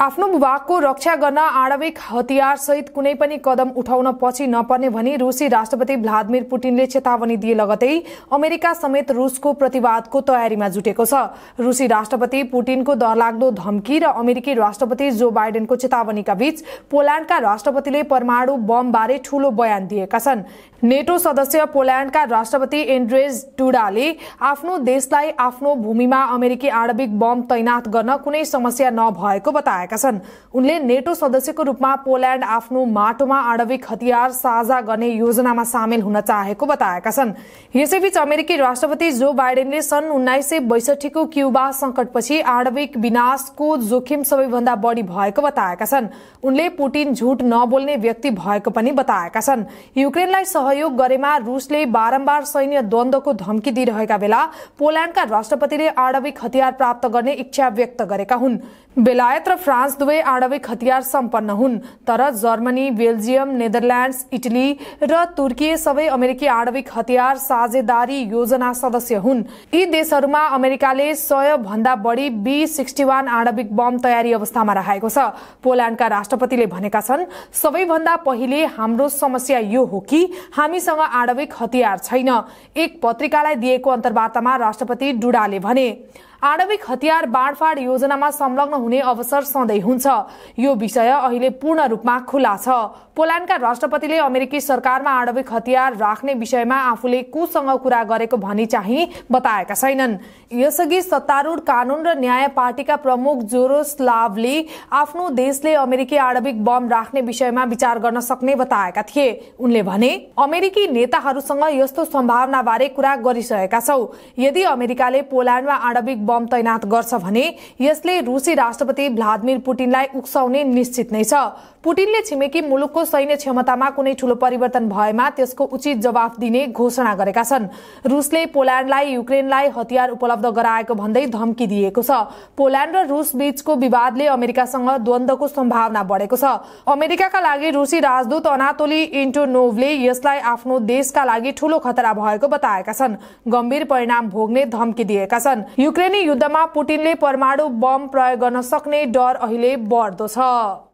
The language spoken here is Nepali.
आफ्नो भूभागको रक्षा गर्न आणविक हतियारसहित कुनै पनि कदम उठाउन पछि नपर्ने भनी रुसी राष्ट्रपति भ्लादिमिर पुटिनले चेतावनी दिए लगतै अमेरिका समेत रुसको प्रतिवादको तयारीमा जुटेको छ रुसी राष्ट्रपति पुटिनको दरलाग्दो धम्की र अमेरिकी राष्ट्रपति जो बाइडेनको चेतावनीका बीच पोल्याण्डका राष्ट्रपतिले परमाणु बमबारे ठूलो बयान दिएका छन् नेटो सदस्य पोल्याण्डका राष्ट्रपति एन्ड्रेज टुडाले आफ्नो देशलाई आफ्नो भूमिमा अमेरिकी आणविक बम तैनात गर्न कुनै समस्या नभएको बताए बताएका छन् उनले नेटो सदस्यको रूपमा पोल्याण्ड आफ्नो माटोमा आणविक हतियार साझा गर्ने योजनामा सामेल हुन चाहेको बताएका छन् यसैबीच अमेरिकी राष्ट्रपति जो बाइडेनले सन् उन्नाइस सय बैसठीको क्युबा संकटपछि आणविक विनाशको जोखिम सबैभन्दा बढी भएको बताएका छन् उनले पुटिन झूट नबोल्ने व्यक्ति भएको पनि बताएका छन् युक्रेनलाई सहयोग गरेमा रूसले बारम्बार सैन्य द्वन्दको धम्की दिइरहेका बेला पोल्याण्डका राष्ट्रपतिले आणविक हतियार प्राप्त गर्ने इच्छा व्यक्त गरेका हुन् बेलायत र फ्रान्स दुवै आणविक हतियार सम्पन्न हुन् तर जर्मनी बेल्जियम नेदरल्याण्ड्स इटली र तुर्की सबै अमेरिकी आणविक हतियार साझेदारी योजना सदस्य हुन् यी देशहरूमा अमेरिकाले सय भन्दा बढी बी सिक्सटी वान आणविक बम तयारी अवस्थामा राखेको छ पोल्याण्डका राष्ट्रपतिले भनेका छन् सबैभन्दा पहिले हाम्रो समस्या यो हो कि हामीसँग आणविक हतियार छैन एक पत्रिकालाई दिएको अन्तर्वार्तामा राष्ट्रपति डुडाले भने आणविक हतियार बाँडफाँड योजनामा संलग्न हुने अवसर सधैँ हुन्छ यो विषय अहिले पूर्ण रूपमा खुला छ पोल्यान्डका राष्ट्रपतिले अमेरिकी सरकारमा आणविक हतियार राख्ने विषयमा आफूले कुसँग कुरा गरेको भनी चाहिँ बताएका छैनन् यसअघि सत्तारूढ कानून र न्याय पार्टीका प्रमुख जोरोस्लाभले आफ्नो देशले अमेरिकी आणविक बम राख्ने विषयमा विचार गर्न सक्ने बताएका थिए उनले भने अमेरिकी नेताहरूसँग यस्तो सम्भावनाबारे कुरा गरिसकेका छौ यदि अमेरिकाले पोल्याण्डमा आणविक बम तैनात गर्छ भने यसले रुसी राष्ट्रपति भ्लादिमिर पुटिनलाई उक्साउने निश्चित नै छ पुटिनले छिमेकी मुलुकको सैन्य क्षमतामा कुनै ठूलो परिवर्तन भएमा त्यसको उचित जवाफ दिने घोषणा गरेका छन् रुसले पोल्याण्डलाई युक्रेनलाई हतियार उपलब्ध गराएको भन्दै धम्की दिएको छ पोल्याण्ड र रुस बीचको विवादले अमेरिकासँग द्वन्द्वको सम्भावना बढेको छ अमेरिकाका लागि रुसी राजदूत अनातोली इन्टोनोभले यसलाई आफ्नो देशका लागि ठूलो खतरा भएको बताएका छन् गम्भीर परिणाम भोग्ने धम्की दिएका छन् युक्रेन युद्धमा पुटिनले परमाणु बम प्रयोग गर्न सक्ने डर अहिले बढ्दो छ